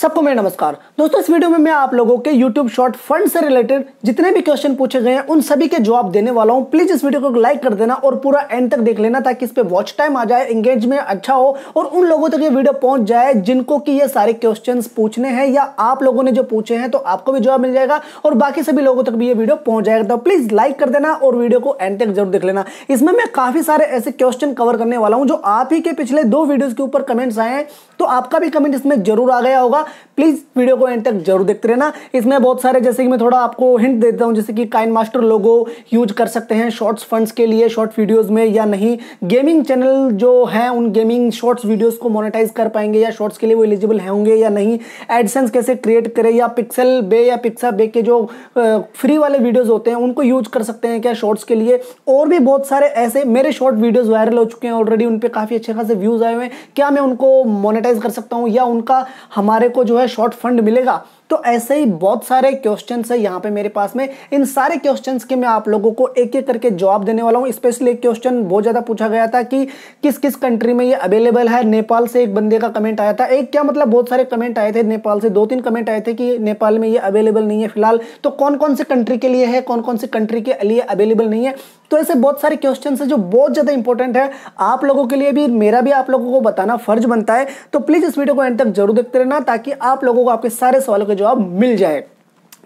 सबको मेरा नमस्कार दोस्तों इस वीडियो में मैं आप लोगों के YouTube शॉर्ट फंड से रिलेटेड जितने भी क्वेश्चन पूछे गए हैं उन सभी के जवाब देने वाला हूं प्लीज इस वीडियो को लाइक कर देना और पूरा एंड तक देख लेना ताकि इस पे वॉच टाइम आ जाए एंगेजमेंट अच्छा हो और उन लोगों तक ये वीडियो पहुंच जाए जिनको कि ये सारे क्वेश्चन पूछने हैं या आप लोगों ने जो पूछे हैं तो आपको भी जवाब मिल जाएगा और बाकी सभी लोगों तक भी ये वीडियो पहुंच जाएगा तो प्लीज लाइक कर देना और वीडियो को एंड तक जरूर देख लेना इसमें मैं काफी सारे ऐसे क्वेश्चन कवर करने वाला हूँ जो आप ही के पिछले दो वीडियो के ऊपर कमेंट्स आए हैं तो आपका भी कमेंट इसमें जरूर आ गया होगा प्लीज़ वीडियो को एंड तक जरूर देखते रहना इसमें बहुत सारे जैसे कि मैं थोड़ा आपको हिंट देता हूँ जैसे कि काइन मास्टर लोगो यूज कर सकते हैं शॉर्ट्स फंड्स के लिए शॉर्ट वीडियोज़ में या नहीं गेमिंग चैनल जो है उन गेमिंग शॉर्ट्स वीडियोज़ को मोनिटाइज कर पाएंगे या शॉर्ट्स के लिए वो एलिजिबल होंगे या नहीं एडसेंस कैसे क्रिएट करें या पिक्सल बे या पिक्सा बे के जो फ्री वाले वीडियोज़ होते हैं उनको यूज कर सकते हैं क्या शॉर्ट्स के लिए और भी बहुत सारे ऐसे मेरे शॉर्ट वीडियोज़ वायरल हो चुके हैं ऑलरेडी उन पर काफ़ी अच्छे खासे व्यूज़ आए हुए हैं क्या मैं उनको मोनिटाइज मोनेटाइज कर सकता हूँ या उनका हमारे को जो है शॉर्ट फंड मिलेगा तो ऐसे ही बहुत सारे क्वेश्चन है यहाँ पे मेरे पास में इन सारे क्वेश्चन के मैं आप लोगों को एक एक करके जवाब देने वाला हूँ स्पेशली एक क्वेश्चन बहुत ज़्यादा पूछा गया था कि किस किस कंट्री में ये अवेलेबल है नेपाल से एक बंदे का कमेंट आया था एक क्या मतलब बहुत सारे कमेंट आए थे नेपाल से दो तीन कमेंट आए थे कि नेपाल में ये अवेलेबल नहीं है फिलहाल तो कौन कौन से कंट्री के लिए है कौन कौन से कंट्री के लिए अवेलेबल नहीं है तो ऐसे बहुत सारे क्वेश्चन है जो बहुत ज़्यादा इंपॉर्टेंट है आप लोगों के लिए भी मेरा भी आप लोगों को बताना फर्ज बनता है तो प्लीज़ इस वीडियो को एंड तक जरूर देखते रहना ताकि आप लोगों को आपके सारे सवालों के जवाब मिल जाए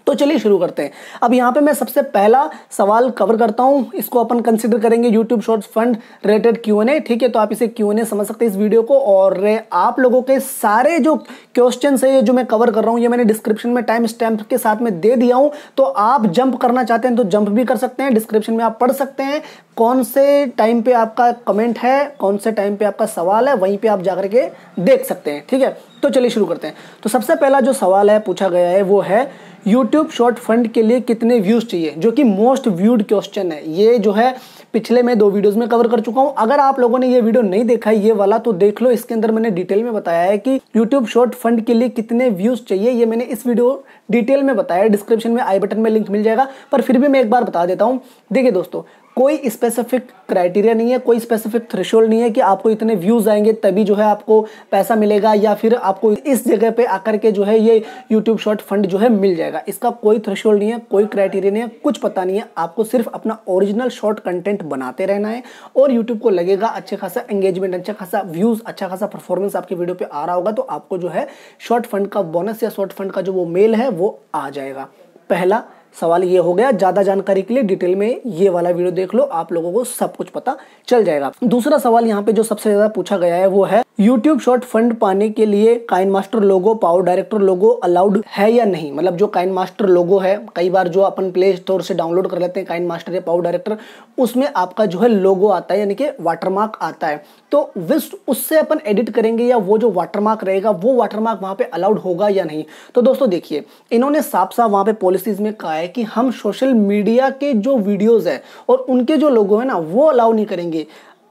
तो चलिए शुरू करते हैं अब यहाँ पे मैं सबसे पहला सवाल कवर करता हूँ इसको अपन कंसिडर करेंगे YouTube shorts fund related Q and A ठीक है तो आप इसे क्यू एन ए समझ सकते हैं इस वीडियो को और आप लोगों के सारे जो क्वेश्चन है जो मैं कवर कर रहा हूँ ये मैंने डिस्क्रिप्शन में टाइम स्टैम्प के साथ में दे दिया हूँ तो आप जंप करना चाहते हैं तो जंप भी कर सकते हैं डिस्क्रिप्शन में आप पढ़ सकते हैं कौन से टाइम पे आपका कमेंट है कौन से टाइम पे आपका सवाल है वहीं पे आप जाकर के देख सकते हैं ठीक है तो चलिए शुरू करते हैं तो सबसे पहला जो सवाल है पूछा गया है वो है यूट्यूब शॉर्ट फंड के लिए कितने व्यूज़ चाहिए जो कि मोस्ट व्यूड क्वेश्चन है ये जो है पिछले मैं दो वीडियोस में कवर कर चुका हूं अगर आप लोगों ने ये वीडियो नहीं देखा ये वाला तो देख लो इसके अंदर मैंने डिटेल में बताया है कि यूट्यूब शॉर्ट फंड के लिए कितने व्यूज़ चाहिए ये मैंने इस वीडियो डिटेल में बताया डिस्क्रिप्शन में आई बटन में लिंक मिल जाएगा पर फिर भी मैं एक बार बता देता हूँ देखिए दोस्तों कोई स्पेसिफिक क्राइटेरिया नहीं है कोई स्पेसिफिक थ्रेशोल्ड नहीं है कि आपको इतने व्यूज़ आएंगे तभी जो है आपको पैसा मिलेगा या फिर आपको इस जगह पे आकर के जो है ये यूट्यूब शॉर्ट फंड जो है मिल जाएगा इसका कोई थ्रेशोल्ड नहीं है कोई क्राइटेरिया नहीं है कुछ पता नहीं है आपको सिर्फ अपना ओरिजिनल शॉर्ट कंटेंट बनाते रहना है और यूट्यूब को लगेगा अच्छे खासा एंगेजमेंट अच्छा खासा व्यूज़ अच्छा खासा परफॉर्मेंस आपके वीडियो पर आ रहा होगा तो आपको जो है शॉर्ट फंड का बोनस या शॉर्ट फंड का जो वो मेल है वो आ जाएगा पहला सवाल ये हो गया ज़्यादा जानकारी के लिए डिटेल में ये वाला वीडियो देख लो आप लोगों को सब कुछ पता चल जाएगा दूसरा सवाल यहाँ पे जो सबसे ज़्यादा पूछा गया है वो है यूट्यूब शॉर्ट फंड पाने के लिए KineMaster logo PowerDirector logo allowed है या नहीं मतलब जो काइन मास्टर लोगो है कई बार जो अपन प्ले स्टोर से डाउनलोड कर लेते हैं काइन मास्टर या पावर डायरेक्टर उसमें आपका जो है लोगो आता है यानी कि वाटरमार्क आता है तो विस उससे अपन एडिट करेंगे या वो जो वाटरमार्क रहेगा वो वाटरमार्क वहाँ पर अलाउड होगा या नहीं तो दोस्तों देखिए इन्होंने साफ साफ वहाँ पर पॉलिसीज़ में कहा है कि हम सोशल मीडिया के जो वीडियोज़ हैं और उनके जो लोगो है ना वो अलाउ नहीं करेंगे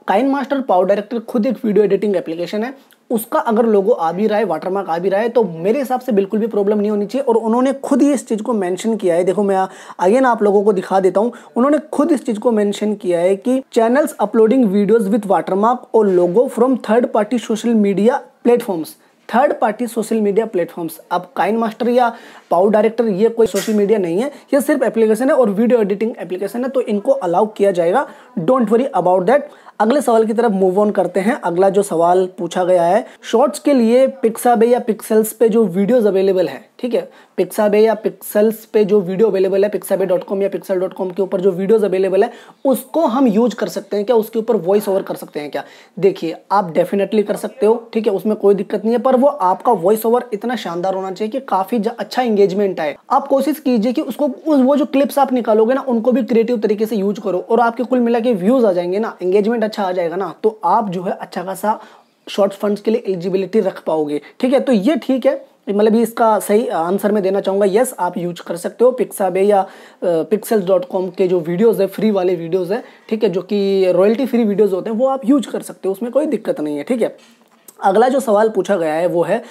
काइन मास्टर पावर डायरेक्टर खुद एक वीडियो एडिटिंग एप्लीकेशन है उसका अगर लोगो आ भी रहा है वाटरमार्क आ भी रहा है तो मेरे हिसाब से बिल्कुल भी प्रॉब्लम नहीं होनी चाहिए और उन्होंने खुद ही इस चीज़ को मेंशन किया है देखो मैं अगेन आप लोगों को दिखा देता हूँ उन्होंने खुद इस चीज़ को मेंशन किया है कि channels uploading videos with watermark और logo from third party social media platforms third party social media platforms अब काइन मास्टर या पावर डायरेक्टर ये कोई सोशल मीडिया नहीं है ये सिर्फ एप्लीकेशन है और वीडियो एडिटिंग एप्लीकेशन है तो इनको अलाउ किया जाएगा डोंट वरी अबाउट दैट अगले सवाल की तरफ मूव ऑन करते हैं अगला जो सवाल पूछा गया है शॉर्ट्स के लिए पिक्साबे या पिक्सल्स पे जो वीडियोस अवेलेबल है ठीक है पिक्साबे या पिक्सल्स पे जो वीडियो अवेलेबल है पिक्साबे डॉट कॉम या पिक्सल डॉट कॉम के ऊपर जो वीडियोस अवेलेबल है उसको हम यूज कर सकते हैं क्या उसके ऊपर वॉइस ओवर कर सकते हैं क्या देखिए आप डेफिनेटली कर सकते हो ठीक है उसमें कोई दिक्कत नहीं है पर वो आपका वॉइस ओवर इतना शानदार होना चाहिए कि काफी अच्छा एंगेजमेंट आए आप कोशिश कीजिए कि उसको वो जो क्लिप्स आप निकालोगे ना उनको भी क्रिएटिव तरीके से यूज करो और आपके कुल मिला के व्यूज आ जाएंगे ना एंगेजमेंट अच्छा आ जाएगा ना तो आप जो है अच्छा खासा शॉर्ट फंड्स के लिए एलिजिबिलिटी रख पाओगे ठीक है तो ये ठीक है मतलब इसका सही आंसर मैं देना चाहूँगा यस आप यूज कर सकते हो पिक्साबे या पिक्सल्स डॉट कॉम के जो वीडियोज है फ्री वाले वीडियोज है ठीक है जो कि रॉयल्टी फ्री वीडियोज होते हैं वो आप यूज कर सकते हो उसमें कोई दिक्कत नहीं है ठीक है अगला जो सवाल पूछा गया है वो है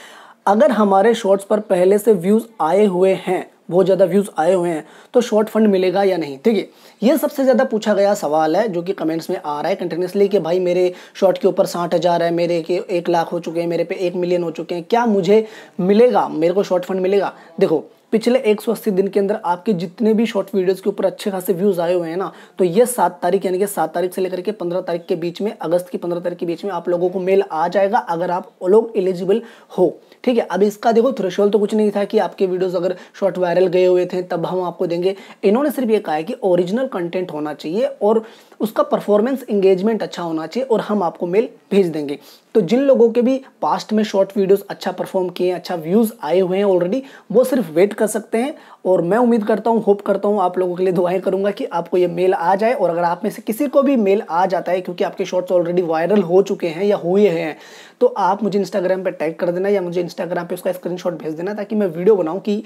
अगर हमारे शॉर्ट्स पर पहले से व्यूज़ आए हुए हैं बहुत ज़्यादा व्यूज़ आए हुए हैं तो शॉर्ट फंड मिलेगा या नहीं ठीक है ये सबसे ज़्यादा पूछा गया सवाल है जो कि कमेंट्स में आ रहा है कंटिन्यूसली कि भाई मेरे शॉर्ट के ऊपर साठ हज़ार है मेरे के एक लाख हो चुके हैं मेरे पे एक मिलियन हो चुके हैं क्या मुझे मिलेगा मेरे को शॉर्ट फंड मिलेगा देखो पिछले एक अस्सी दिन के अंदर आपके जितने भी शॉर्ट वीडियोस के ऊपर अच्छे खासे व्यूज आए हुए हैं ना तो ये सात तारीख यानी कि सात तारीख से लेकर के पंद्रह तारीख के बीच में अगस्त की पंद्रह तारीख के बीच में आप लोगों को मेल आ जाएगा अगर आप लोग एलिजिबल हो ठीक है अब इसका देखो थ्रेशोल तो कुछ नहीं था कि आपके वीडियोज अगर शॉर्ट वायरल गए हुए थे तब हम आपको देंगे इन्होंने सिर्फ ये कहा है कि ओरिजिनल कंटेंट होना चाहिए और उसका परफॉर्मेंस इंगेजमेंट अच्छा होना चाहिए और हम आपको मेल भेज देंगे तो जिन लोगों के भी पास्ट में शॉर्ट वीडियोस अच्छा परफॉर्म किए हैं अच्छा व्यूज़ आए हुए हैं ऑलरेडी वो सिर्फ वेट कर सकते हैं और मैं उम्मीद करता हूँ होप करता हूँ आप लोगों के लिए दुआएं करूँगा कि आपको ये मेल आ जाए और अगर आप में से किसी को भी मेल आ जाता है क्योंकि आपके शॉर्ट्स ऑलरेडी वायरल हो चुके हैं या हुए हैं तो आप मुझे इंस्टाग्राम पर टैग कर देना या मुझे इंस्टाग्राम पर उसका स्क्रीन भेज देना ताकि मैं वीडियो बनाऊँ कि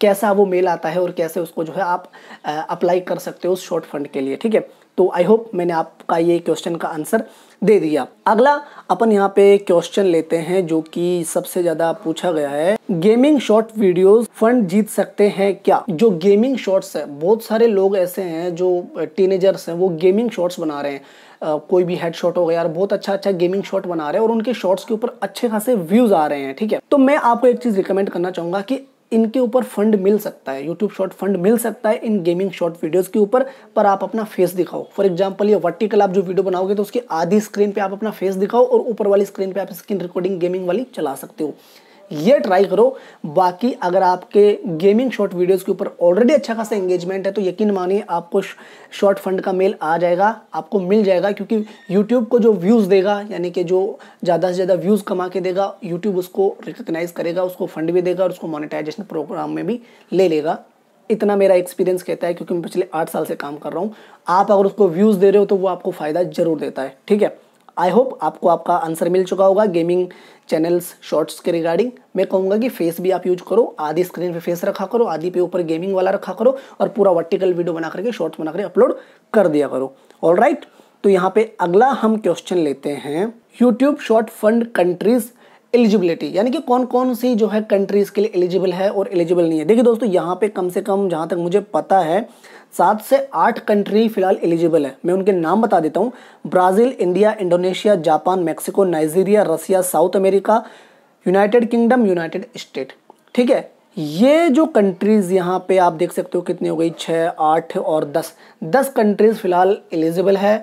कैसा वो मेल आता है और कैसे उसको जो है आप अप्लाई कर सकते हो उस शॉर्ट फंड के लिए ठीक है तो आई होप मैंने आपका ये क्वेश्चन का आंसर दे दिया अगला अपन यहाँ पे क्वेश्चन लेते हैं जो कि सबसे ज्यादा पूछा गया है गेमिंग शॉर्ट वीडियोस फंड जीत सकते हैं क्या जो गेमिंग शॉर्ट्स है बहुत सारे लोग ऐसे हैं जो टीनेजर्स हैं वो गेमिंग शॉर्ट्स बना रहे हैं Uh, कोई भी हेड शॉट हो गया यार बहुत अच्छा अच्छा गेमिंग शॉट बना रहे हैं और उनके शॉट्स के ऊपर अच्छे खासे व्यूज आ रहे हैं ठीक है तो मैं आपको एक चीज रिकमेंड करना चाहूंगा कि इनके ऊपर फंड मिल सकता है यूट्यूब शॉर्ट फंड मिल सकता है इन गेमिंग शॉर्ट वीडियोस के ऊपर पर आप अपना फेस दिखाओ फॉर एग्जांपल ये वर्टिकल आप जो वीडियो बनाओगे तो उसकी आधी स्क्रीन पे आप अपना फेस दिखाओ और ऊपर वाली स्क्रीन पे आप स्क्रीन रिकॉर्डिंग गेमिंग वाली चला सकते हो ये ट्राई करो बाकी अगर आपके गेमिंग शॉर्ट वीडियोस के ऊपर ऑलरेडी अच्छा खासा एंगेजमेंट है तो यकीन मानिए आपको शॉर्ट फंड का मेल आ जाएगा आपको मिल जाएगा क्योंकि यूट्यूब को जो व्यूज़ देगा यानी कि जो ज़्यादा से ज़्यादा व्यूज़ कमा के देगा यूट्यूब उसको रिकोगनाइज करेगा उसको फंड भी देगा और उसको मोनिटाइजेशन प्रोग्राम में भी ले लेगा इतना मेरा एक्सपीरियंस कहता है क्योंकि मैं पिछले आठ साल से काम कर रहा हूँ आप अगर उसको व्यूज़ दे रहे हो तो वो आपको फ़ायदा ज़रूर देता है ठीक है आई होप आपको आपका आंसर मिल चुका होगा गेमिंग चैनल्स शॉर्ट्स के रिगार्डिंग मैं कहूँगा कि फेस भी आप यूज करो आधी स्क्रीन पे फेस रखा करो आधी पे ऊपर गेमिंग वाला रखा करो और पूरा वर्टिकल वीडियो बना करके शॉर्ट्स बना करके अपलोड कर दिया करो ऑल right? तो यहाँ पे अगला हम क्वेश्चन लेते हैं YouTube short fund countries eligibility यानी कि कौन कौन सी जो है कंट्रीज़ के लिए एलिजिबल है और एलिजिबल नहीं है देखिए दोस्तों यहाँ पे कम से कम जहाँ तक मुझे पता है सात से आठ कंट्री फिलहाल एलिजिबल है मैं उनके नाम बता देता हूँ Brazil India Indonesia Japan Mexico Nigeria Russia South America United Kingdom United State ठीक है ये जो कंट्रीज़ यहाँ पे आप देख सकते हो कितनी हो गई छः आठ और दस दस कंट्रीज़ फ़िलहाल एलिजिबल है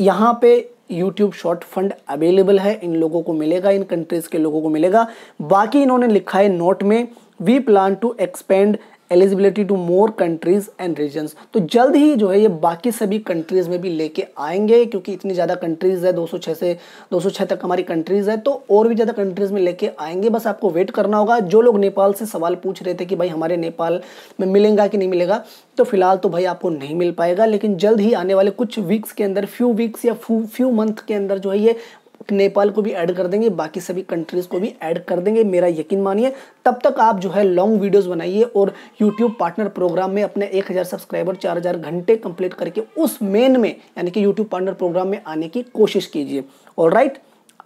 यहाँ पे यूट्यूब शॉर्ट फंड अवेलेबल है इन लोगों को मिलेगा इन कंट्रीज़ के लोगों को मिलेगा बाकी इन्होंने लिखा है नोट में we plan to expand eligibility to more countries and regions तो जल्द ही जो है ये बाकी सभी कंट्रीज़ में भी लेके आएंगे क्योंकि इतनी ज़्यादा कंट्रीज़ है 206 से 206 तक हमारी कंट्रीज़ है तो और भी ज़्यादा कंट्रीज़ में लेके आएंगे बस आपको वेट करना होगा जो लोग नेपाल से सवाल पूछ रहे थे कि भाई हमारे नेपाल में मिलेगा कि नहीं मिलेगा तो फिलहाल तो भाई आपको नहीं मिल पाएगा लेकिन जल्द ही आने वाले कुछ वीक्स के अंदर फ्यू वीक्स या फ्यू मंथ के अंदर जो है ये नेपाल को भी ऐड कर देंगे बाकी सभी कंट्रीज़ को भी ऐड कर देंगे मेरा यकीन मानिए तब तक आप जो है लॉन्ग वीडियोस बनाइए और यूट्यूब पार्टनर प्रोग्राम में अपने 1000 सब्सक्राइबर 4000 घंटे कंप्लीट करके उस मेन में यानी कि यूट्यूब पार्टनर प्रोग्राम में आने की कोशिश कीजिए और राइट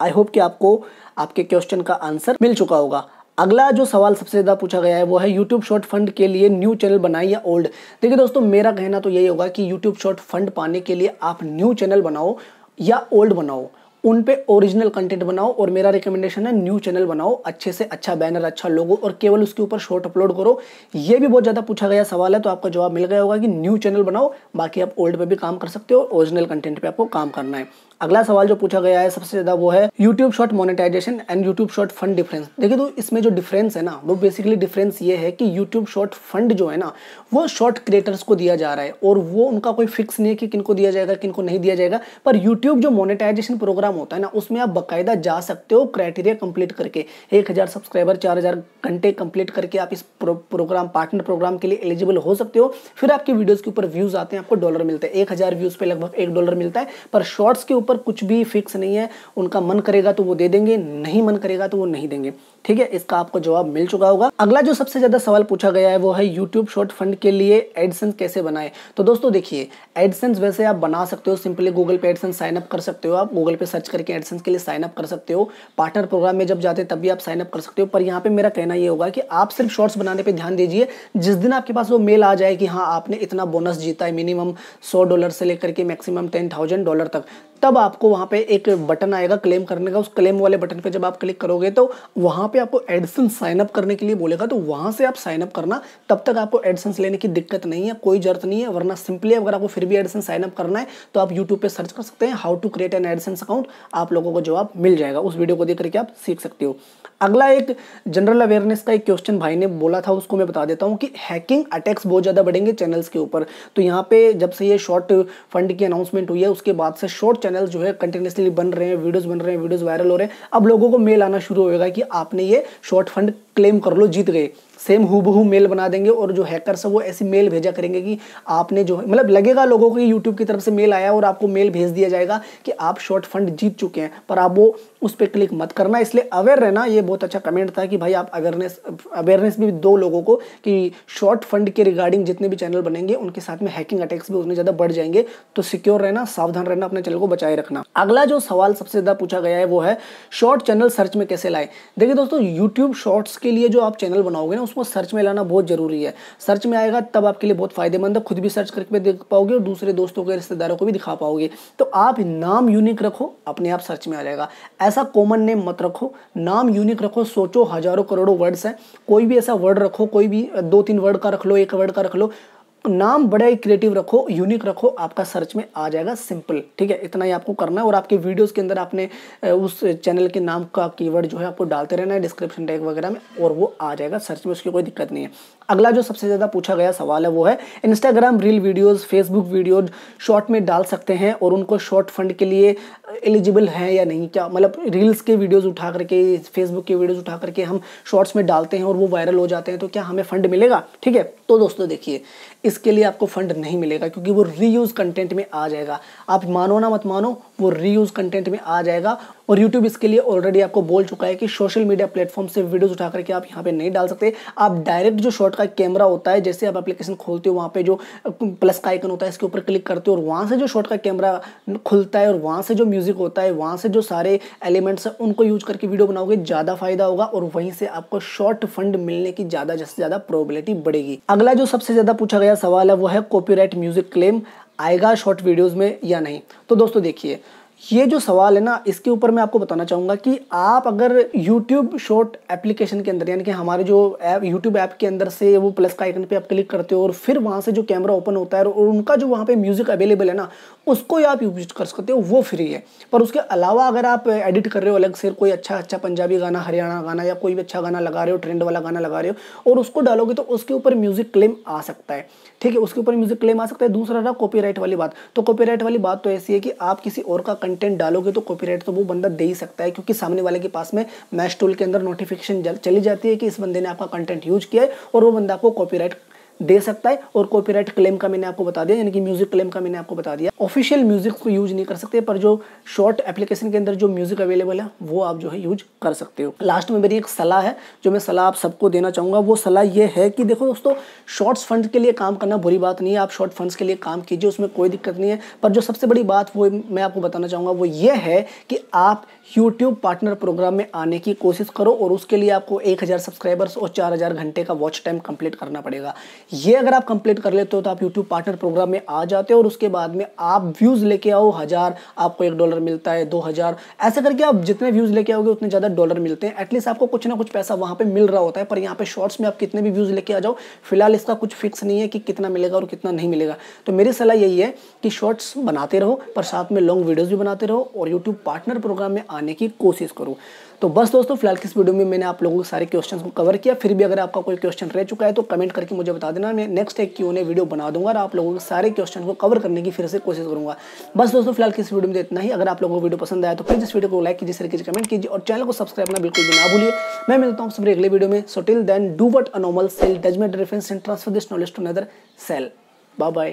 आई होप कि आपको आपके क्वेश्चन का आंसर मिल चुका होगा अगला जो सवाल सबसे ज़्यादा पूछा गया है वो है यूट्यूब शॉर्ट फंड के लिए न्यू चैनल बनाए या ओल्ड देखिए दोस्तों मेरा कहना तो यही होगा कि यूट्यूब शॉर्ट फंड पाने के लिए आप न्यू चैनल बनाओ या ओल्ड बनाओ उन पे ओरिजिनल कंटेंट बनाओ और मेरा रिकमेंडेशन है न्यू चैनल बनाओ अच्छे से अच्छा बैनर अच्छा लोगो और केवल उसके ऊपर शॉर्ट अपलोड करो ये भी बहुत ज़्यादा पूछा गया सवाल है तो आपका जवाब मिल गया होगा कि न्यू चैनल बनाओ बाकी आप ओल्ड पे भी काम कर सकते हो ओरिजिनल कंटेंट पे आपको काम करना है अगला सवाल जो पूछा गया है सबसे ज्यादा वो है YouTube short monetization and YouTube short fund difference देखिए तो इसमें जो डिफरेंस है ना वो बेसिकली डिफरेंस ये है कि यूट्यूब शॉर्ट फंड जो है ना वो शॉर्ट क्रिएटर्स को दिया जा रहा है और वो उनका कोई फिक्स नहीं है कि किनको दिया जाएगा किनको नहीं दिया जाएगा पर यूट्यूब जो मोनेटाइजेशन प्रोग्राम होता है ना उसमें आप बाकायदा जा सकते हो क्राइटेरिया कंप्लीट करके एक हज़ार सब्सक्राइबर चार हज़ार घंटे कंप्लीट करके आप इस प्रो, प्रोग्राम पार्टनर प्रोग्राम के लिए एलिजिबल हो सकते हो फिर आपकी वीडियोज़ के ऊपर व्यूज़ आते हैं आपको डॉलर मिलते हैं एक हज़ार व्यूज़ पर लगभग एक डॉलर मिलता है पर शॉर्ट्स के ऊपर ऊपर कुछ भी फिक्स नहीं है उनका मन करेगा तो वो दे देंगे नहीं मन करेगा तो वो नहीं देंगे ठीक है इसका आपको जवाब मिल चुका होगा अगला जो सबसे ज़्यादा सवाल पूछा गया है वो है यूट्यूब शॉर्ट फंड के लिए एडसेंस कैसे बनाए तो दोस्तों देखिए एडसेंस वैसे आप बना सकते हो सिंपली गूगल पे एडसेंस साइन अप कर सकते हो आप गूगल पे सर्च करके एडसेंस के लिए साइन अप कर सकते हो पार्टनर प्रोग्राम में जब जाते तब भी आप साइन अप कर सकते हो पर यहाँ पे मेरा कहना ये होगा कि आप सिर्फ शॉर्ट्स बनाने पर ध्यान दीजिए जिस दिन आपके पास वो मेल आ जाए कि हाँ आपने इतना बोनस जीता है मिनिमम सौ डॉलर से लेकर के मैक्सिमम टेन थाउजेंड डॉलर तक तब आपको वहाँ पे एक बटन आएगा क्लेम करने का उस क्लेम वाले बटन पे जब आप क्लिक करोगे तो वहाँ पे आपको एडसन साइन अप करने के लिए बोलेगा तो वहाँ से आप साइन अप करना तब तक आपको एडसेंस लेने की दिक्कत नहीं है कोई जरूरत नहीं है वरना सिंपली अगर आपको फिर भी एडसन साइन अप करना है तो आप यूट्यूब पर सर्च कर सकते हैं how to create an AdSense account आप लोगों को जवाब मिल जाएगा उस वीडियो को देख करके आप सीख सकते हो अगला एक जनरल अवेयरनेस का एक क्वेश्चन भाई ने बोला था उसको मैं बता देता हूँ कि हैकिंग अटैक्स बहुत ज़्यादा बढ़ेंगे चैनल्स के ऊपर तो यहाँ पे जब से ये शॉर्ट फंड की अनाउंसमेंट हुई है उसके बाद से शॉर्ट चैनल जो है कंटिन्यूसली बन रहे हैं वीडियोज़ बन रहे हैं वीडियोज़ वायरल हो रहे हैं अब लोगों को मेल आना शुरू होगा कि आपने ये शॉर्ट फंड क्लेम कर लो जीत गए सेम हु मेल बना देंगे और जो हैकर वो ऐसी मेल भेजा करेंगे कि आपने जो मतलब लगेगा लोगों को यूट्यूब की तरफ से मेल आया और आपको मेल भेज दिया जाएगा कि आप शॉर्ट फंड जीत चुके हैं पर आप वो उस पर क्लिक मत करना इसलिए अवेयर रहना ये बहुत अच्छा कमेंट था कि भाई आप अवेयरनेस अवेयरनेस भी दो लोगों को कि शॉर्ट फंड के रिगार्डिंग जितने भी चैनल बनेंगे उनके साथ में हैकिंग अटैक्स भी उतने ज़्यादा बढ़ जाएंगे तो सिक्योर रहना सावधान रहना अपने चैनल को बचाए रखना अगला जो सवाल सबसे ज़्यादा पूछा गया है वो है शॉर्ट चैनल सर्च में कैसे लाए देखिए दोस्तों यूट्यूब शॉर्ट्स के लिए जो आप चैनल बनाओगे ना उसको सर्च में लाना बहुत ज़रूरी है सर्च में आएगा तब आपके लिए बहुत फ़ायदेमंद है खुद भी सर्च करके देख पाओगे और दूसरे दोस्तों के रिश्तेदारों को भी दिखा पाओगे तो आप नाम यूनिक रखो अपने आप सर्च में आ जाएगा ऐसा कॉमन नेम मत रखो नाम यूनिक रखो सोचो हज़ारों करोड़ों वर्ड्स हैं कोई भी ऐसा वर्ड रखो कोई भी दो तीन वर्ड का रख लो एक वर्ड का रख लो नाम बड़ा ही क्रिएटिव रखो यूनिक रखो आपका सर्च में आ जाएगा सिंपल ठीक है इतना ही आपको करना है और आपके वीडियोस के अंदर आपने उस चैनल के नाम का कीवर्ड जो है आपको डालते रहना है डिस्क्रिप्शन टैग वगैरह में और वो आ जाएगा सर्च में उसकी कोई दिक्कत नहीं है अगला जो सबसे ज़्यादा पूछा गया सवाल है वो है Instagram reel videos Facebook video short में डाल सकते हैं और उनको शॉर्ट फंड के लिए एलिजिबल हैं या नहीं क्या मतलब रील्स के वीडियोस उठा करके फेसबुक के वीडियोस उठा करके हम शॉर्ट्स में डालते हैं और वो वायरल हो जाते हैं तो क्या हमें फंड मिलेगा ठीक है तो दोस्तों देखिए इसके लिए आपको फंड नहीं मिलेगा क्योंकि वो रीयूज़ कंटेंट में आ जाएगा आप मानो ना मत मानो वो रीयूज़ कंटेंट में आ जाएगा और यूट्यूब इसके लिए ऑलरेडी आपको बोल चुका है कि सोशल मीडिया प्लेटफॉर्म से वीडियोज़ उठा करके आप यहाँ पे नहीं डाल सकते आप डायरेक्ट जो शॉर्ट का कैमरा होता है जैसे आप एप्लीकेशन खोलते हो वहाँ पे जो प्लस का आइकन होता है इसके ऊपर क्लिक करते हो और वहाँ से जो शॉर्ट का कैमरा खुलता है और वहाँ से जो म्यूज़िक होता है वहाँ से जो सारे एलिमेंट्स हैं उनको यूज करके वीडियो बनाओगे ज़्यादा फायदा होगा और वहीं से आपको शॉर्ट फंड मिलने की ज़्यादा से ज़्यादा प्रोबेबिलिटी बढ़ेगी अगला जो सबसे ज़्यादा पूछा गया सवाल है वो है कॉपीराइट म्यूज़िक क्लेम आएगा शॉर्ट वीडियोज़ में या नहीं तो दोस्तों देखिए ये जो सवाल है ना इसके ऊपर मैं आपको बताना चाहूँगा कि आप अगर YouTube शॉर्ट एप्लीकेशन के अंदर यानी कि हमारे जो ऐप YouTube ऐप के अंदर से वो प्लस का आइकन पे आप क्लिक करते हो और फिर वहाँ से जो कैमरा ओपन होता है और उनका जो वहाँ पे म्यूज़िक अवेलेबल है ना उसको ही आप यूज कर सकते हो वो फ्री है पर उसके अलावा अगर आप एडिट कर रहे हो अलग से कोई अच्छा अच्छा पंजाबी गाना हरियाणा गाना या कोई भी अच्छा गाना लगा रहे हो ट्रेंड वाला गाना लगा रहे हो और उसको डालोगे तो उसके ऊपर म्यूज़िक क्लेम आ सकता है ठीक है उसके ऊपर म्यूज़िक क्लेम आ सकता है दूसरा रहा कॉपी वाली बात तो कॉपी वाली बात तो ऐसी है कि आप किसी और का कंटेंट डालोगे तो कॉपीराइट तो वो बंदा दे ही सकता है क्योंकि सामने वाले के पास में मैश टूल के अंदर नोटिफिकेशन चली जाती है कि इस बंदे ने आपका कंटेंट यूज किया है और वो बंदा आपको कॉपीराइट दे सकता है और कॉपीराइट क्लेम का मैंने आपको बता दिया यानी कि म्यूजिक क्लेम का मैंने आपको बता दिया ऑफिशियल म्यूजिक को यूज नहीं कर सकते पर जो शॉर्ट एप्लीकेशन के अंदर जो म्यूजिक अवेलेबल है वो आप जो है यूज कर सकते हो लास्ट में मेरी एक सलाह है जो मैं सलाह आप सबको देना चाहूँगा वो सलाह ये है कि देखो दोस्तों शॉर्ट्स फंड के लिए काम करना बुरी बात नहीं है आप शॉर्ट फंड्स के लिए काम कीजिए उसमें कोई दिक्कत नहीं है पर जो सबसे बड़ी बात वो मैं आपको बताना चाहूँगा वो ये है कि आप यूट्यूब पार्टनर प्रोग्राम में आने की कोशिश करो और उसके लिए आपको 1000 सब्सक्राइबर्स और 4000 घंटे का वॉच टाइम कंप्लीट करना पड़ेगा ये अगर आप कंप्लीट कर लेते हो तो आप यूट्यूब पार्टनर प्रोग्राम में आ जाते हो और उसके बाद में आप व्यूज़ लेके आओ हज़ार आपको एक डॉलर मिलता है दो हज़ार ऐसे करके आप जितने व्यूज़ लेके आओगे उतने ज़्यादा डॉलर मिलते हैं एटलीस्ट आपको कुछ ना कुछ पैसा वहाँ पर मिल रहा होता है पर यहाँ पर शॉर्ट्स में आप कितने भी व्यूज़ लेके आ जाओ फिलहाल इसका कुछ फिक्स नहीं है कि कितना मिलेगा और कितना नहीं मिलेगा तो मेरी सलाह यही है कि शॉर्ट्स बनाते रहो पर साथ में लॉन्ग वीडियोज़ भी बनाते रहो और यूट्यूब पार्टनर प्रोग्राम में पाने की कोशिश करो तो बस दोस्तों फिलहाल किस वीडियो में मैंने आप लोगों के सारे क्वेश्चन को कवर किया फिर भी अगर आपका कोई क्वेश्चन रह चुका है तो कमेंट करके मुझे बता देना मैं नेक्स्ट एक क्यों ने वीडियो बना दूंगा और आप लोगों के सारे क्वेश्चन को कवर करने की फिर से कोशिश करूंगा बस दोस्तों फिलहाल किस वीडियो में तो इतना ही अगर आप लोगों को वीडियो पसंद आया तो प्लीज इस वीडियो को लाइक कीजिए सर कीजिए कमेंट कीजिए और चैनल को सब्सक्राइब करना बिल्कुल भी ना भूलिए मैं मिलता हूँ सबसे अगले वीडियो में so till then do what a normal cell judgement difference and transfer this knowledge to another cell bye bye